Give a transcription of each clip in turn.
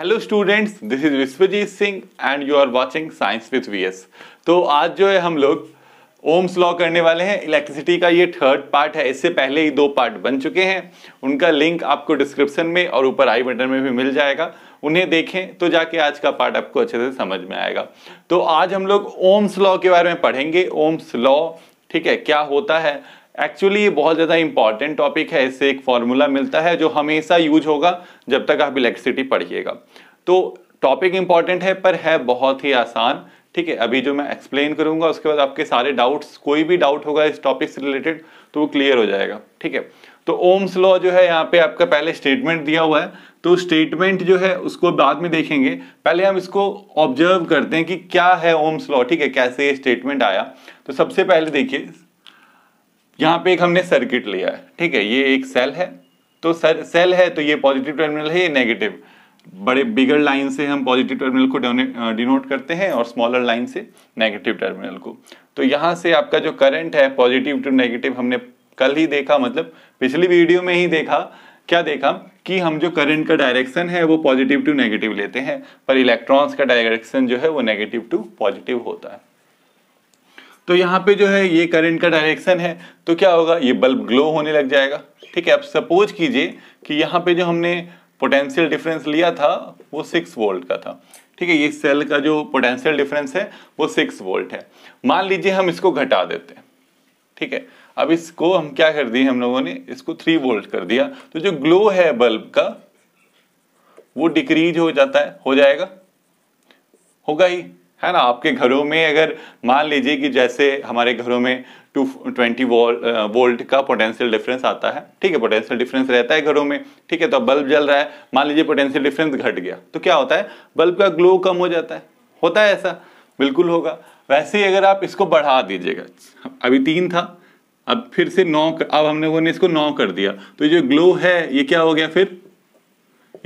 hello students this is Vishwajeet Singh and you are watching science with VS तो आज जो है हम लोग ओम्स लॉ करने वाले हैं इलेक्ट्रिसिटी का ये थर्ड पार्ट है इससे पहले ही दो पार्ट बन चुके हैं उनका लिंक आपको डिस्क्रिप्शन में और ऊपर आई बटन में भी मिल जाएगा उन्हें देखें तो जाके आज का पार्ट आपको अच्छे से समझ में आएगा तो आज हम लोग ओम्स लॉ के बारे में पढ़ेंगे ओम्स लॉ ठीक है क्या होता है एक्चुअली ये बहुत ज़्यादा इंपॉर्टेंट टॉपिक है इससे एक फॉर्मूला मिलता है जो हमेशा यूज होगा जब तक आप इलेक्ट्रिसिटी पढ़िएगा तो टॉपिक इंपॉर्टेंट है पर है बहुत ही आसान ठीक है अभी जो मैं एक्सप्लेन करूंगा उसके बाद आपके सारे डाउट्स कोई भी डाउट होगा इस टॉपिक से रिलेटेड तो वो क्लियर हो जाएगा ठीक है तो ओम्स लॉ जो है यहाँ पे आपका पहले स्टेटमेंट दिया हुआ है तो स्टेटमेंट जो है उसको बाद में देखेंगे पहले हम इसको ऑब्जर्व करते हैं कि क्या है ओम्स लॉ ठीक है कैसे ये स्टेटमेंट आया तो सबसे पहले देखिए यहाँ पे एक हमने सर्किट लिया है ठीक है ये एक सेल है तो सर, सेल है तो ये पॉजिटिव टर्मिनल है ये नेगेटिव बड़े बिगर लाइन से हम पॉजिटिव टर्मिनल को डिनोट करते हैं और स्मॉलर लाइन से नेगेटिव टर्मिनल को तो यहाँ से आपका जो करंट है पॉजिटिव टू नेगेटिव हमने कल ही देखा मतलब पिछली वीडियो में ही देखा क्या देखा कि हम जो करंट का डायरेक्शन है वो पॉजिटिव टू नेगेटिव लेते हैं पर इलेक्ट्रॉन्स का डायरेक्शन जो है वो नेगेटिव टू पॉजिटिव होता है तो यहाँ पे जो है ये करंट का डायरेक्शन है तो क्या होगा ये बल्ब ग्लो होने लग जाएगा ठीक है अब सपोज कीजिए कि यहाँ पे जो हमने पोटेंशियल डिफरेंस लिया था वो सिक्स वोल्ट का था ठीक है ये सेल का जो पोटेंशियल डिफरेंस है वो सिक्स वोल्ट है मान लीजिए हम इसको घटा देते ठीक है अब इसको हम क्या कर दिए हम लोगों ने इसको थ्री वोल्ट कर दिया तो जो ग्लो है बल्ब का वो डिक्रीज हो जाता है हो जाएगा होगा ही है ना आपके घरों में अगर मान लीजिए कि जैसे हमारे घरों में टू ट्वेंटी वोल्ट का पोटेंशियल डिफरेंस आता है ठीक है पोटेंशियल डिफरेंस रहता है घरों में ठीक है तो अब बल्ब जल रहा है मान लीजिए पोटेंशियल डिफरेंस घट गया तो क्या होता है बल्ब का ग्लो कम हो जाता है होता है ऐसा बिल्कुल होगा वैसे ही अगर आप इसको बढ़ा दीजिएगा अभी तीन था अब फिर से नौ अब हम लोगों ने इसको नौ कर दिया तो ये जो ग्लो है ये क्या हो गया फिर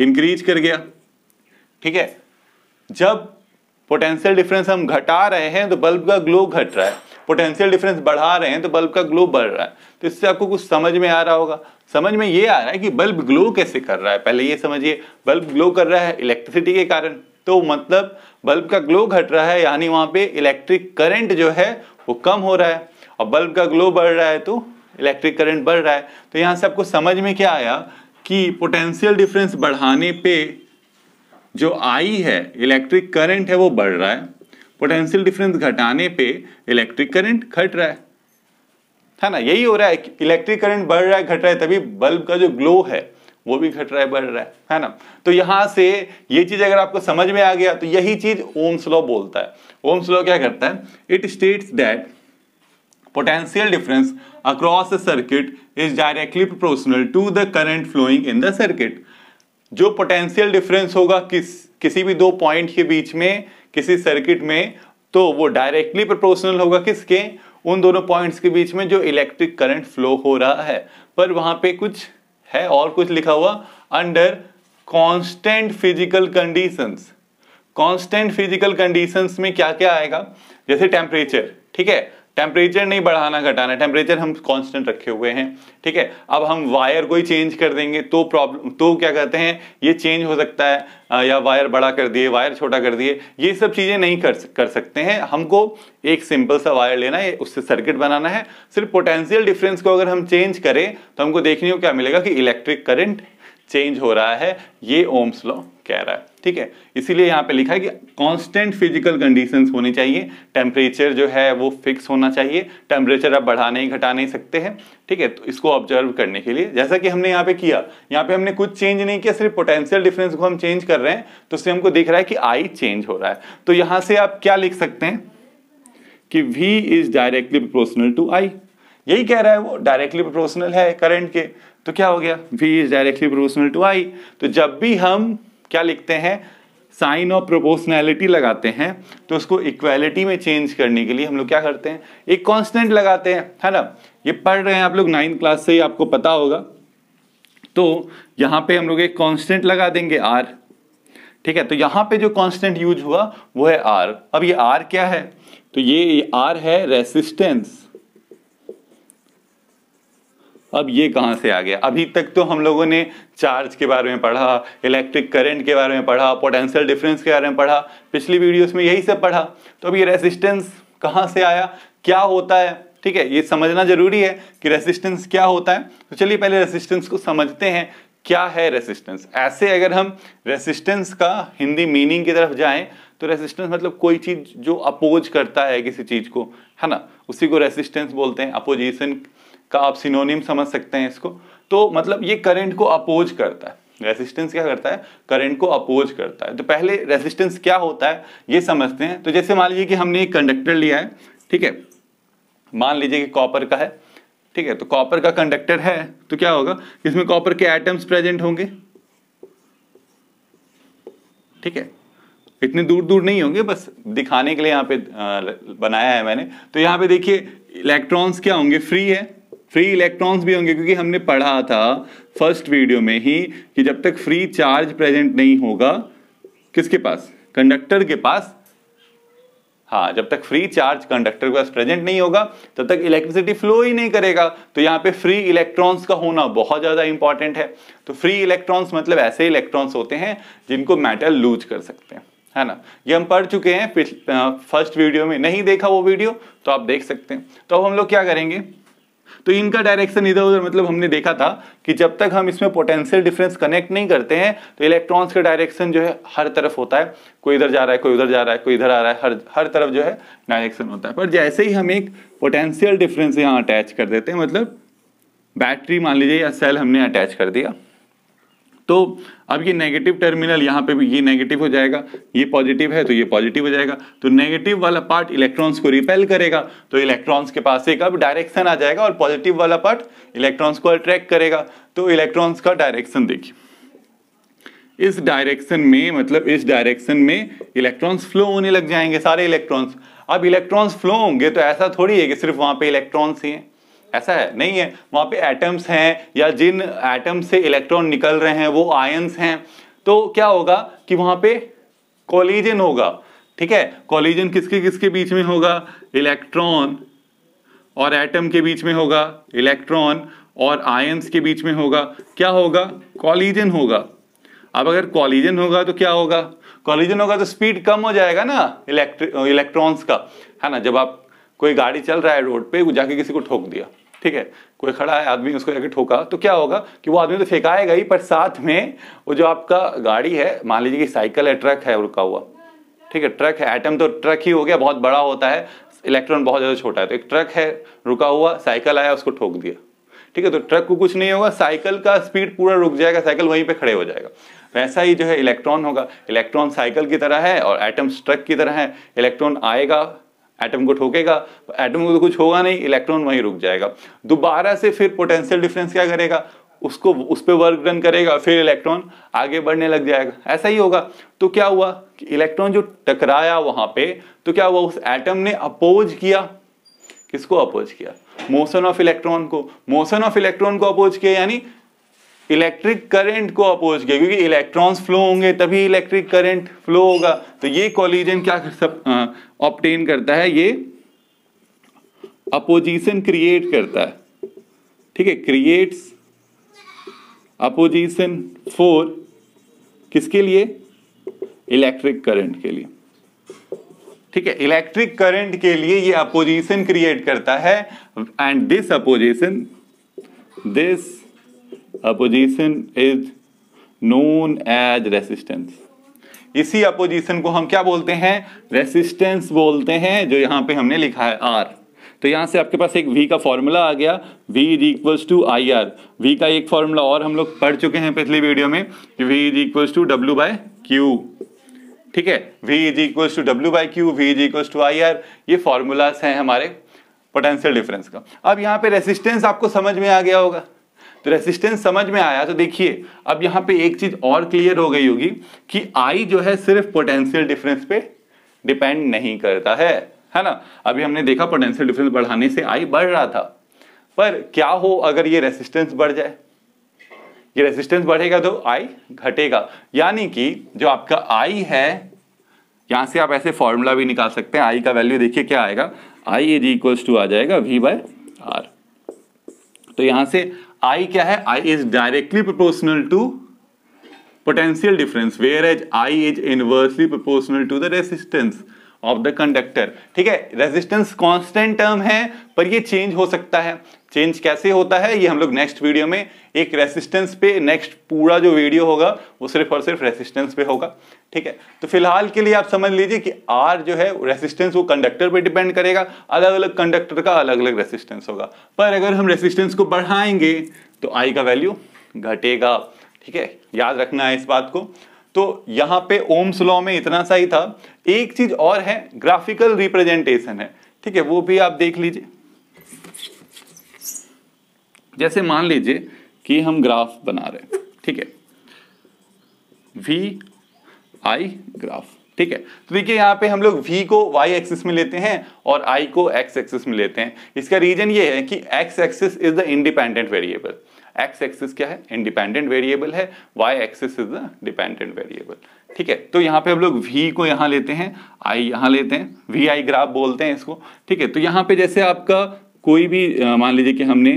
इंक्रीज कर गया ठीक है जब पोटेंशियल डिफरेंस हम घटा रहे हैं तो बल्ब का ग्लो घट रहा है पोटेंशियल डिफरेंस बढ़ा रहे हैं तो बल्ब का ग्लो बढ़ रहा है तो इससे आपको कुछ समझ में आ रहा होगा समझ में ये आ रहा है कि बल्ब ग्लो कैसे कर रहा है पहले ये समझिए बल्ब ग्लो कर रहा है इलेक्ट्रिसिटी के कारण तो मतलब बल्ब का ग्लो घट रहा है यानी वहाँ पे इलेक्ट्रिक करंट जो है वो कम हो रहा है और बल्ब का ग्लो बढ़ रहा है तो इलेक्ट्रिक करंट बढ़ रहा है तो यहाँ से आपको समझ में क्या आया कि पोटेंशियल डिफरेंस बढ़ाने पे जो आई है इलेक्ट्रिक करंट है वो बढ़ रहा है पोटेंशियल डिफरेंस घटाने पे इलेक्ट्रिक करंट घट रहा है है ना यही हो रहा है इलेक्ट्रिक करंट बढ़ रहा है घट रहा है तभी बल्ब का जो ग्लो है वो भी घट रहा है बढ़ रहा है है ना तो यहां से ये चीज अगर आपको समझ में आ गया तो यही चीज ओम्स लॉ बोलता है ओम्स लॉ क्या करता है it states that potential difference across the circuit is directly proportional to the current flowing in the circuit जो पोटेंशियल डिफरेंस होगा किस किसी भी दो पॉइंट के बीच में किसी सर्किट में तो वो डायरेक्टली प्रोपोर्शनल होगा किसके उन दोनों पॉइंट्स के बीच में जो इलेक्ट्रिक करंट फ्लो हो रहा है पर वहां पे कुछ है और कुछ लिखा हुआ under constant physical conditions constant physical conditions में क्या क्या आएगा जैसे टेम्परेचर ठीक है टेम्परेचर नहीं बढ़ाना घटाना टेम्परेचर हम कांस्टेंट रखे हुए हैं ठीक है अब हम वायर को ही चेंज कर देंगे तो प्रॉब्लम तो क्या कहते हैं ये चेंज हो सकता है या वायर बड़ा कर दिए वायर छोटा कर दिए ये सब चीज़ें नहीं कर कर सकते हैं हमको एक सिंपल सा वायर लेना है उससे सर्किट बनाना है सिर्फ पोटेंशियल डिफरेंस को अगर हम चेंज करें तो हमको देखने को क्या मिलेगा कि इलेक्ट्रिक करेंट चेंज हो रहा है ये ओम्स लॉ कह रहा है ठीक है इसीलिए यहाँ पे लिखा है कि कांस्टेंट फिजिकल कंडीशंस होनी चाहिए टेम्परेचर जो है वो फिक्स होना चाहिए टेम्परेचर आप बढ़ा नहीं घटा नहीं सकते हैं ठीक है तो इसको ऑब्जर्व करने के लिए जैसा कि हमने यहाँ पे किया यहाँ पे हमने कुछ चेंज नहीं किया सिर्फ पोटेंशियल डिफरेंस को हम चेंज कर रहे हैं तो उससे हमको दिख रहा है कि आई चेंज हो रहा है तो यहाँ से आप क्या लिख सकते हैं कि V is directly proportional to I यही कह रहा है वो डायरेक्टली प्रोपोर्शनल है करंट के तो क्या हो गया V is directly proportional to I तो जब भी हम क्या लिखते हैं साइन ऑफ प्रोपोर्शनैलिटी लगाते हैं तो उसको इक्वालिटी में चेंज करने के लिए हम लोग क्या करते हैं एक कांस्टेंट लगाते हैं है ना ये पढ़ रहे हैं आप लोग नाइन्थ क्लास से ही आपको पता होगा तो यहाँ पे हम लोग एक कांस्टेंट लगा देंगे आर ठीक है तो यहाँ पे जो कांस्टेंट यूज हुआ वो है आर अब ये आर क्या है तो ये आर है रेसिस्टेंस अब ये कहाँ से आ गया अभी तक तो हम लोगों ने चार्ज के बारे में पढ़ा इलेक्ट्रिक करंट के बारे में पढ़ा पोटेंशियल डिफरेंस के बारे में पढ़ा पिछली वीडियोस में यही सब पढ़ा तो अब ये रेजिस्टेंस कहाँ से आया क्या होता है ठीक है ये समझना जरूरी है कि रेजिस्टेंस क्या होता है तो चलिए पहले रेजिस्टेंस को समझते हैं क्या है रेसिस्टेंस ऐसे अगर हम रेसिस्टेंस का हिंदी मीनिंग की तरफ जाएँ तो रेसिस्टेंस मतलब कोई चीज़ जो अपोज करता है किसी चीज़ को है ना उसी को रेसिस्टेंस बोलते हैं अपोजिशन का आप सिनोनिम समझ सकते हैं इसको तो मतलब ये करंट को अपोज करता है रेजिस्टेंस क्या करता है करंट को अपोज करता है तो पहले रेजिस्टेंस क्या होता है ये समझते हैं तो जैसे मान लीजिए कि हमने एक कंडक्टर लिया है ठीक है मान लीजिए कि कॉपर का है ठीक है तो कॉपर का कंडक्टर है तो क्या होगा इसमें कॉपर के एटम्स प्रेजेंट होंगे ठीक है इतने दूर दूर नहीं होंगे बस दिखाने के लिए यहाँ पे बनाया है मैंने तो यहाँ पे देखिए इलेक्ट्रॉन्स क्या होंगे फ्री है फ्री इलेक्ट्रॉन्स भी होंगे क्योंकि हमने पढ़ा था फर्स्ट वीडियो में ही कि जब तक फ्री चार्ज प्रेजेंट नहीं होगा किसके पास कंडक्टर के पास हाँ जब तक फ्री चार्ज कंडक्टर के पास प्रेजेंट नहीं होगा तब तक इलेक्ट्रिसिटी फ्लो ही नहीं करेगा तो यहाँ पे फ्री इलेक्ट्रॉन्स का होना बहुत ज़्यादा इंपॉर्टेंट है तो फ्री इलेक्ट्रॉन्स मतलब ऐसे इलेक्ट्रॉन्स होते हैं जिनको मेटल लूज कर सकते हैं है ना ये हम पढ़ चुके हैं फर्स्ट वीडियो में नहीं देखा वो वीडियो तो आप देख सकते हैं तो अब हम लोग क्या करेंगे तो इनका डायरेक्शन इधर उधर मतलब हमने देखा था कि जब तक हम इसमें पोटेंशियल डिफरेंस कनेक्ट नहीं करते हैं तो इलेक्ट्रॉन्स का डायरेक्शन जो है हर तरफ होता है कोई इधर जा रहा है कोई उधर जा रहा है कोई इधर आ रहा है हर हर तरफ जो है डायरेक्शन होता है पर जैसे ही हम एक पोटेंशियल डिफरेंस यहाँ अटैच कर देते हैं मतलब बैटरी मान लीजिए या सेल हमने अटैच कर दिया तो अब ये नेगेटिव टर्मिनल यहाँ पे भी ये नेगेटिव हो जाएगा ये पॉजिटिव है तो ये पॉजिटिव हो जाएगा तो नेगेटिव वाला पार्ट इलेक्ट्रॉन्स को रिपेल करेगा तो इलेक्ट्रॉन्स के पास एक अब डायरेक्शन आ जाएगा और पॉजिटिव वाला पार्ट इलेक्ट्रॉन्स को अट्रैक्ट करेगा तो इलेक्ट्रॉन्स का डायरेक्शन देखिए इस डायरेक्शन में मतलब इस डायरेक्शन में इलेक्ट्रॉन्स फ्लो होने लग जाएंगे सारे इलेक्ट्रॉन्स अब इलेक्ट्रॉन्स फ्लो होंगे तो ऐसा थोड़ी है कि सिर्फ वहां पे इलेक्ट्रॉन्स ही हैं ऐसा है नहीं है वहां पे एटम्स हैं या जिन एटम से इलेक्ट्रॉन निकल रहे हैं वो आयंस हैं तो क्या होगा कि वहां पे कॉलिजन होगा ठीक है कॉलिजन किसके किसके बीच में होगा इलेक्ट्रॉन और एटम के बीच में होगा इलेक्ट्रॉन और आयंस के बीच में होगा क्या होगा कॉलिजन होगा अब अगर कॉलिजन होगा तो क्या होगा कॉलिजन होगा तो स्पीड कम हो जाएगा ना इलेक्ट्रॉन्स का है ना जब आप कोई गाड़ी चल रहा है रोड पे जाके किसी को ठोक दिया ठीक है कोई खड़ा है आदमी उसको जाकर ठोका तो क्या होगा कि वो आदमी तो फेंकाएगा ही पर साथ में वो जो आपका गाड़ी है मान लीजिए कि साइकिल है ट्रक है रुका हुआ ठीक है ट्रक है एटम तो ट्रक ही हो गया बहुत बड़ा होता है इलेक्ट्रॉन बहुत ज़्यादा छोटा है तो एक ट्रक है रुका हुआ साइकिल आया उसको ठोक दिया ठीक है तो ट्रक को कुछ नहीं होगा साइकिल का स्पीड पूरा रुक जाएगा साइकिल वहीं पे खड़े हो जाएगा वैसा ही जो है इलेक्ट्रॉन होगा इलेक्ट्रॉन साइकिल की तरह है और एटम्स ट्रक की तरह है इलेक्ट्रॉन आएगा एटम को ठोकेगा एटम को तो कुछ होगा नहीं इलेक्ट्रॉन वहीं रुक जाएगा दोबारा से फिर पोटेंशियल डिफरेंस क्या करेगा उसको उस पर वर्क डन करेगा फिर इलेक्ट्रॉन आगे बढ़ने लग जाएगा ऐसा ही होगा तो क्या हुआ कि इलेक्ट्रॉन जो टकराया वहां पे तो क्या हुआ उस एटम ने अपोज किया किसको अपोज किया मोशन ऑफ इलेक्ट्रॉन को मोशन ऑफ इलेक्ट्रॉन को अपोज किया यानी इलेक्ट्रिक करंट को अपोज किया क्योंकि इलेक्ट्रॉन्स फ्लो होंगे तभी इलेक्ट्रिक करंट फ्लो होगा तो ये कॉलिजन क्या कर सब ऑप्टेन करता है ये अपोजिशन क्रिएट करता है ठीक है क्रिएट्स अपोजिशन फोर किसके लिए इलेक्ट्रिक करंट के लिए ठीक है इलेक्ट्रिक करंट के लिए ये अपोजिशन क्रिएट करता है and this opposition this opposition is known as resistance इसी अपोजिशन को हम क्या बोलते हैं रेसिस्टेंस बोलते हैं जो यहां पे हमने लिखा है आर तो यहां से आपके पास एक वी का फॉर्मूला आ गया V is equals to I R V का एक फॉर्मूला और हम लोग पढ़ चुके हैं पिछले वीडियो में कि V is equals to W by Q ठीक है V is equals to W by Q V is equals to I R ये फॉर्मूलाज हैं हमारे पोटेंशियल डिफरेंस का अब यहाँ पे रेसिस्टेंस आपको समझ में आ गया होगा तो रेसिस्टेंस समझ में आया तो देखिए अब यहाँ पे एक चीज और क्लियर हो गई होगी कि आई जो है सिर्फ पोटेंशियल डिफरेंस पे डिपेंड नहीं करता है है ना अभी हमने देखा पोटेंशियल डिफरेंस बढ़ाने से आई बढ़ रहा था पर क्या हो अगर ये रेसिस्टेंस बढ़ जाए ये रेसिस्टेंस बढ़ेगा तो आई घटेगा यानी कि जो आपका आई है यहां से आप ऐसे फॉर्मूला भी निकाल सकते हैं आई का वैल्यू देखिए क्या आएगा आई इज इक्वल्स टू आ जाएगा वी बाय आर तो यहां से आई क्या है I is directly proportional to potential difference whereas I is inversely proportional to the resistance of the conductor ठीक है रेजिस्टेंस कॉन्स्टेंट टर्म है पर ये चेंज हो सकता है चेंज कैसे होता है ये हम लोग नेक्स्ट वीडियो में एक रेसिस्टेंस पे नेक्स्ट पूरा जो वीडियो होगा वो सिर्फ और सिर्फ रेसिस्टेंस पे होगा ठीक है तो फिलहाल के लिए आप समझ लीजिए कि आर जो है रेसिस्टेंस वो कंडक्टर पे डिपेंड करेगा अलग अलग कंडक्टर का अलग अलग रेसिस्टेंस होगा पर अगर हम रेसिस्टेंस को बढ़ाएंगे तो आई का वैल्यू घटेगा ठीक है याद रखना है इस बात को तो यहाँ पे ओम्स लॉ में इतना सा ही था एक चीज और है ग्राफिकल रिप्रेजेंटेशन है ठीक है वो भी आप देख लीजिए जैसे मान लीजिए कि हम ग्राफ बना रहे ठीक है वी आई ग्राफ ठीक है तो देखिए यहाँ पे हम लोग v को y एक्सिस में लेते हैं और i को x एक्सिस में लेते हैं इसका रीजन ये है कि x axis is the independent variable x axis क्या है इंडिपेंडेंट वेरिएबल है y axis is the dependent variable ठीक है तो यहाँ पे हम लोग v को यहां लेते हैं i यहां लेते हैं वी आई ग्राफ बोलते हैं इसको ठीक है तो यहाँ पे जैसे आपका कोई भी मान लीजिए कि हमने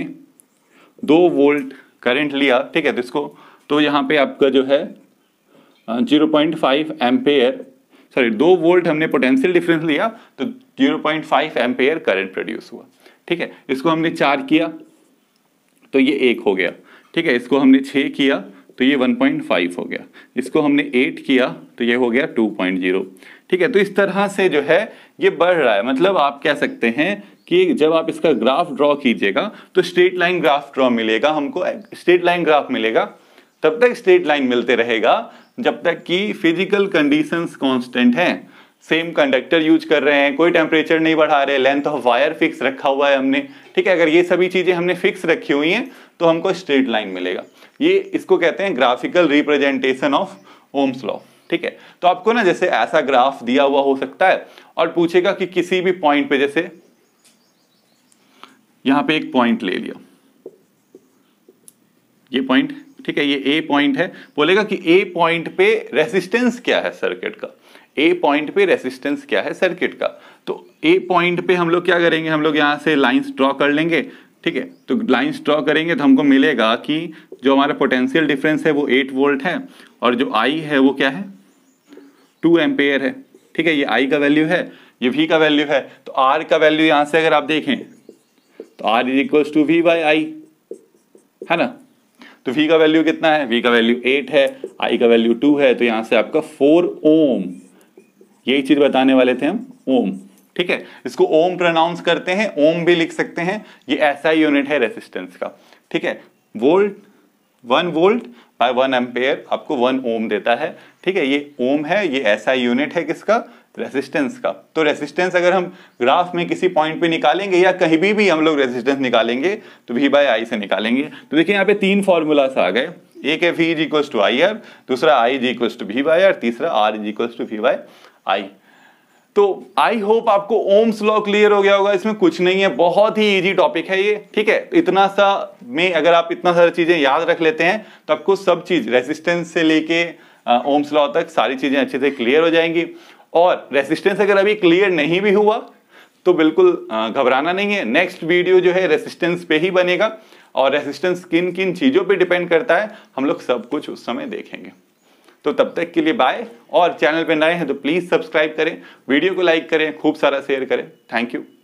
दो वोल्ट करंट लिया ठीक है तो इसको तो यहाँ पे आपका जो है zero point five ampere sorry दो वोल्ट हमने पोटेंशियल डिफरेंस लिया तो zero point five current produce हुआ ठीक है इसको हमने चार किया तो ये एक हो गया ठीक है इसको हमने छः किया तो ये 1.5 हो गया इसको हमने 8 किया तो ये हो गया 2.0 ठीक है तो इस तरह से जो है ये बढ़ रहा है मतलब आप कह सकते हैं कि जब आप इसका ग्राफ ड्रॉ कीजिएगा तो स्ट्रेट लाइन ग्राफ ड्रॉ मिलेगा हमको स्ट्रेट लाइन ग्राफ मिलेगा तब तक स्ट्रेट लाइन मिलते रहेगा जब तक कि फिजिकल कंडीशंस कांस्टेंट हैं सेम कंडक्टर यूज कर रहे हैं कोई टेम्परेचर नहीं बढ़ा रहे लेंथ ऑफ वायर फिक्स रखा हुआ है हमने ठीक है अगर ये सभी चीज़ें हमने फिक्स रखी हुई हैं तो हमको स्ट्रेट लाइन मिलेगा ये इसको कहते हैं graphical representation of Ohm's law ठीक है तो आपको ना जैसे ऐसा ग्राफ दिया हुआ हो सकता है और पूछेगा कि किसी भी पॉइंट पे जैसे यहां पे एक पॉइंट ले लिया ये पॉइंट ठीक है ये ए पॉइंट है बोलेगा कि ए पॉइंट पे रेसिस्टेंस क्या है सर्किट का ए पॉइंट पे रेसिस्टेंस क्या है सर्किट का तो ए पॉइंट पे हम लोग क्या करेंगे हम लोग यहाँ से लाइंस ड्रॉ कर लेंगे ठीक है तो लाइंस ड्रॉ करेंगे तो हमको मिलेगा कि जो हमारा पोटेंशियल डिफरेंस है वो एट वोल्ट है और जो आई है वो क्या है टू एम्पेयर है ठीक है ये आई का वैल्यू है ये वी का वैल्यू है तो आर का वैल्यू यहां से अगर आप देखें तो R is equal to V by I है ना तो वी का वैल्यू कितना है वी का वैल्यू एट है आई का वैल्यू टू है तो यहां से आपका फोर ओम यही चीज बताने वाले थे हम ओम ठीक है इसको ओम प्रोनाउंस करते हैं ओम भी लिख सकते हैं ये ऐसा यूनिट है रेसिस्टेंस का ठीक है volt one volt by one ampere आपको वन ओम देता है ठीक है ये ओम है ये ऐसा यूनिट है किसका रेजिस्टेंस का तो रेजिस्टेंस अगर हम ग्राफ में किसी पॉइंट पे निकालेंगे या कहीं भी भी हम लोग रेजिस्टेंस निकालेंगे तो वी बाय आई से निकालेंगे तो देखिए यहाँ पे तीन फॉर्मूलास आ गए एक है V is equals to I R दूसरा I is equals to V by R तीसरा R is equals to V by I तो आई होप आपको ओम्स लॉ क्लियर हो गया होगा इसमें कुछ नहीं है बहुत ही इजी टॉपिक है ये ठीक है इतना सा में अगर आप इतना सारी चीजें याद रख लेते हैं तो आपको सब चीज रेजिस्टेंस से लेके ओम्स लॉ तक सारी चीजें अच्छे से क्लियर हो जाएंगी और रेसिस्टेंस अगर अभी क्लियर नहीं भी हुआ तो बिल्कुल घबराना नहीं है नेक्स्ट वीडियो जो है रेसिस्टेंस पे ही बनेगा और रेसिस्टेंस किन किन चीज़ों पे डिपेंड करता है हम लोग सब कुछ उस समय देखेंगे तो तब तक के लिए बाय और चैनल पर नए हैं तो प्लीज़ सब्सक्राइब करें वीडियो को लाइक करें खूब सारा शेयर करें थैंक यू